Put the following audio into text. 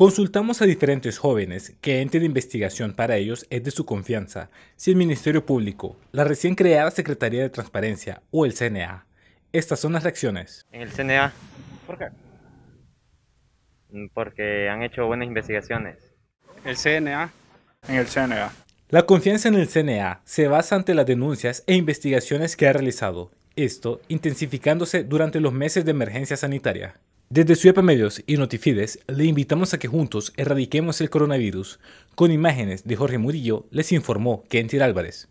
Consultamos a diferentes jóvenes que ente de investigación para ellos es de su confianza, si el Ministerio Público, la recién creada Secretaría de Transparencia o el CNA. Estas son las reacciones. En el CNA. ¿Por qué? Mm, porque han hecho buenas investigaciones. El CNA. En el CNA. La confianza en el CNA se basa ante las denuncias e investigaciones que ha realizado, esto intensificándose durante los meses de emergencia sanitaria. Desde Suepa Medios y Notifides le invitamos a que juntos erradiquemos el coronavirus. Con imágenes de Jorge Murillo les informó Kentir Álvarez.